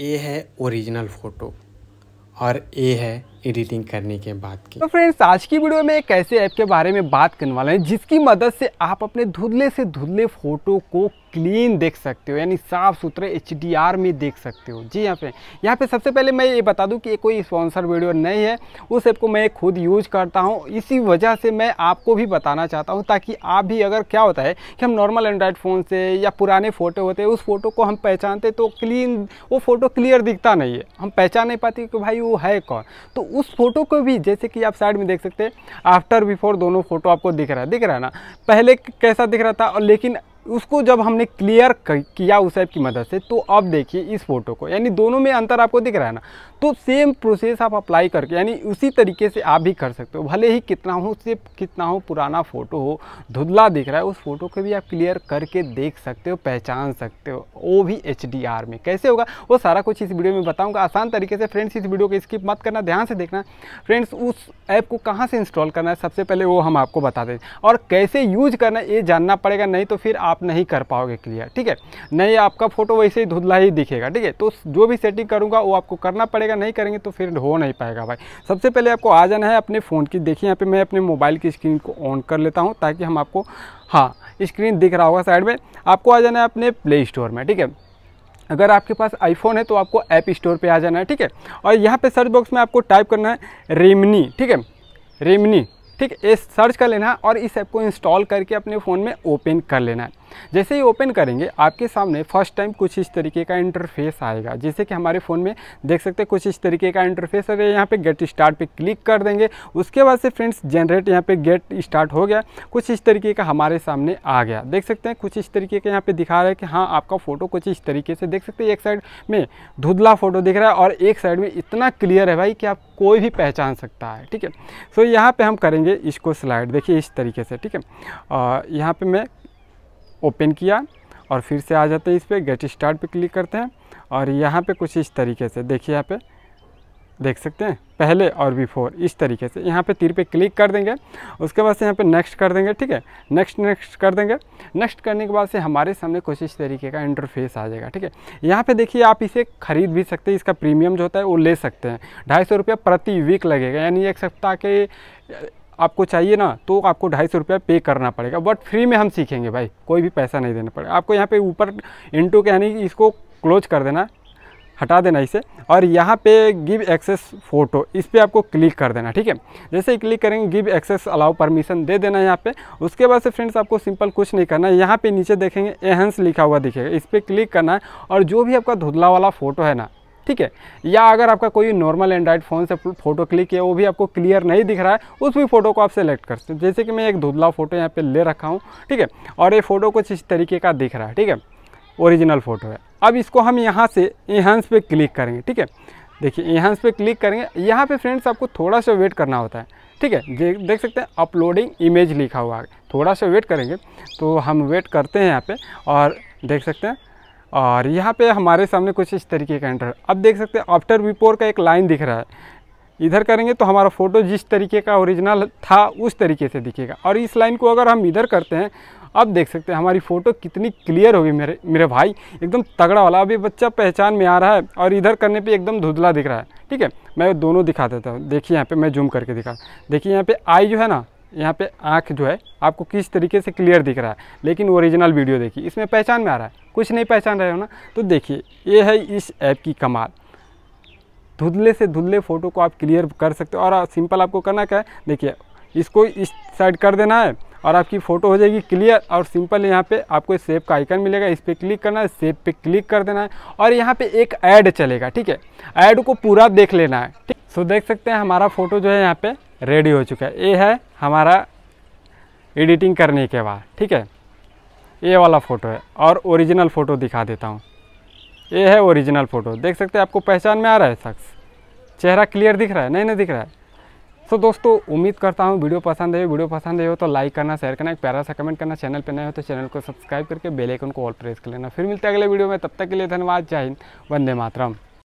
ए है original photo और ए है एडिटिंग करने के बाद की तो फ्रेंड्स आज की वीडियो में एक ऐसे ऐप के बारे में बात करने वाला है जिसकी मदद से आप अपने धुंधले से धुंधले फोटो को क्लीन देख सकते हो यानी साफ़ सुथरे एच में देख सकते हो जी यहाँ पे यहाँ पे सबसे पहले मैं ये बता दूँ कि कोई स्पॉन्सर वीडियो नहीं है उस ऐप को मैं खुद यूज करता हूँ इसी वजह से मैं आपको भी बताना चाहता हूँ ताकि आप भी अगर क्या होता है कि हम नॉर्मल एंड्रॉयड फ़ोन से या पुराने फ़ोटो होते हैं उस फ़ोटो को हम पहचानते तो क्लीन वो फ़ोटो क्लियर दिखता नहीं है हम पहचान नहीं पाते कि भाई वो है कौन तो उस फोटो को भी जैसे कि आप साइड में देख सकते हैं आफ्टर बिफोर दोनों फोटो आपको दिख रहा है दिख रहा है ना पहले कैसा दिख रहा था और लेकिन उसको जब हमने क्लियर किया उस ऐप की मदद से तो अब देखिए इस फोटो को यानी दोनों में अंतर आपको दिख रहा है ना तो सेम प्रोसेस आप अप्लाई करके यानी उसी तरीके से आप भी कर सकते हो भले ही कितना हो सिर्फ कितना हो पुराना फ़ोटो हो धुंधला दिख रहा है उस फोटो को भी आप क्लियर करके देख सकते हो पहचान सकते हो वो भी एच में कैसे होगा वो सारा कुछ इस वीडियो में बताऊँगा आसान तरीके से फ्रेंड्स इस वीडियो को स्किप मत करना ध्यान से देखना फ्रेंड्स उस ऐप को कहाँ से इंस्टॉल करना है सबसे पहले वो हम आपको बता दें और कैसे यूज करना है ये जानना पड़ेगा नहीं तो फिर आप आप नहीं कर पाओगे क्लियर ठीक है नहीं आपका फ़ोटो वैसे ही धुंधला ही दिखेगा ठीक है तो जो भी सेटिंग करूँगा वो आपको करना पड़ेगा नहीं करेंगे तो फिर हो नहीं पाएगा भाई सबसे पहले आपको आ जाना है अपने फ़ोन की देखिए यहाँ पर मैं अपने मोबाइल की स्क्रीन को ऑन कर लेता हूँ ताकि हम आपको हाँ स्क्रीन दिख रहा होगा साइड में आपको आ जाना है अपने प्ले स्टोर में ठीक है अगर आपके पास आईफोन है तो आपको ऐप स्टोर पे आ जाना है ठीक है और यहाँ पे सर्च बॉक्स में आपको टाइप करना है रेमनी ठीक है रेमनी ठीक है ये सर्च कर लेना है और इस ऐप को इंस्टॉल करके अपने फ़ोन में ओपन कर लेना है जैसे ही ओपन करेंगे आपके सामने फर्स्ट टाइम कुछ इस तरीके का इंटरफेस आएगा जैसे कि हमारे फ़ोन में देख सकते हैं कुछ इस तरीके का इंटरफेस अगर यहाँ पर गेट स्टार्ट पर क्लिक कर देंगे उसके बाद से फ्रेंड्स जनरेट यहाँ पर गेट स्टार्ट हो गया कुछ इस तरीके का हमारे सामने आ गया देख सकते हैं कुछ इस तरीके का यहाँ पर दिखा रहा है कि हाँ आपका फ़ोटो कुछ इस तरीके से देख सकते हैं एक साइड में धुधला फ़ोटो दिख रहा है और एक साइड में इतना क्लियर है भाई कि आप कोई भी पहचान सकता है ठीक है सो यहाँ पे हम करेंगे इसको स्लाइड देखिए इस तरीके से ठीक है यहाँ पे मैं ओपन किया और फिर से आ जाते हैं इस पर गेट स्टार्ट पे क्लिक करते हैं और यहाँ पे कुछ इस तरीके से देखिए यहाँ पे देख सकते हैं पहले और बिफोर इस तरीके से यहाँ पे तीर पे क्लिक कर देंगे उसके बाद से यहाँ पे नेक्स्ट कर देंगे ठीक है नेक्स्ट नेक्स्ट कर देंगे नेक्स्ट करने के बाद से हमारे सामने कुछ इस तरीके का इंटरफेस आ जाएगा ठीक है यहाँ पे देखिए आप इसे खरीद भी सकते हैं इसका प्रीमियम जो होता है वो ले सकते हैं ढाई सौ रुपये प्रति वीक लगेगा यानी एक सप्ताह के आपको चाहिए ना तो आपको ढाई सौ रुपया पे करना पड़ेगा बट फ्री में हम सीखेंगे भाई कोई भी पैसा नहीं देना पड़ेगा आपको यहाँ पे ऊपर इंटू के यानी इसको क्लोज कर देना हटा देना इसे और यहाँ पे गिव एक्सेस फ़ोटो इस पर आपको क्लिक कर देना ठीक है जैसे ही क्लिक करेंगे गिव एक्सेस अलाउ परमिशन दे देना यहाँ पे उसके बाद से फ्रेंड्स आपको सिंपल कुछ नहीं करना है यहाँ पे नीचे देखेंगे एहंस लिखा हुआ दिखेगा इस पर क्लिक करना है और जो भी आपका धुंधला वाला फ़ोटो है ना ठीक है या अगर आपका कोई नॉर्मल एंड्रॉइड फ़ोन से फ़ोटो क्लिक किया वो भी आपको क्लियर नहीं दिख रहा है उस भी फ़ोटो को आप सेलेक्ट कर सकते जैसे कि मैं एक धुधला फ़ोटो यहाँ पे ले रखा हूँ ठीक है और ये फ़ोटो कुछ इस तरीके का दिख रहा है ठीक है ओरिजिनल फ़ोटो है अब इसको हम यहाँ से एहंस पे क्लिक करेंगे ठीक है देखिए एहंस पे क्लिक करेंगे यहाँ पे फ्रेंड्स आपको थोड़ा सा वेट करना होता है ठीक है देख सकते हैं अपलोडिंग इमेज लिखा हुआ है थोड़ा सा वेट करेंगे तो हम वेट करते हैं यहाँ पर और देख सकते हैं और यहाँ पे हमारे सामने कुछ इस तरीके का एंटर अब देख सकते हैं आफ्टर बिफोर का एक लाइन दिख रहा है इधर करेंगे तो हमारा फ़ोटो जिस तरीके का ओरिजिनल था उस तरीके से दिखेगा और इस लाइन को अगर हम इधर करते हैं अब देख सकते हैं हमारी फ़ोटो कितनी क्लियर होगी मेरे मेरे भाई एकदम तगड़ा वाला अभी बच्चा पहचान में आ रहा है और इधर करने पे एकदम धुधला दिख रहा है ठीक है मैं दोनों दिखा देता हूँ देखिए यहाँ पे मैं जूम करके दिखा देखिए यहाँ पे आई जो है ना यहाँ पे आँख जो है आपको किस तरीके से क्लियर दिख रहा है लेकिन ओरिजिनल वीडियो देखिए इसमें पहचान में आ रहा है कुछ नहीं पहचान रहे हो ना तो देखिए ये है इस ऐप की कमाल धुंधले से धुंधले फ़ोटो को आप क्लियर कर सकते हो और सिंपल आपको करना क्या है देखिए इसको इस साइड कर देना है और आपकी फ़ोटो हो जाएगी क्लियर और सिंपल यहाँ पे आपको सेव का आइकन मिलेगा इस पर क्लिक करना है सेव पे क्लिक कर देना है और यहाँ पे एक ऐड चलेगा ठीक है ऐड को पूरा देख लेना है ठीक सो देख सकते हैं हमारा फ़ोटो जो है यहाँ पे रेडी हो चुका है ये है हमारा एडिटिंग करने के बाद ठीक है ये वाला फ़ोटो है और ओरिजिनल फ़ोटो दिखा देता हूँ ये है ओरिजिनल फ़ोटो देख सकते हैं आपको पहचान में आ रहा है शख्स चेहरा क्लियर दिख रहा है नहीं नहीं दिख रहा है तो दोस्तों उम्मीद करता हूँ वीडियो पसंद है वीडियो पसंद है हो तो लाइक करना शेयर करना एक प्यारा सा कमेंट करना चैनल पर नए हो तो चैनल को सब्सक्राइब करके बेल आइकन को ऑल प्रेस कर लेना फिर मिलते हैं अगले वीडियो में तब तक के लिए धन्यवाद जय हिंद वंदे मातरम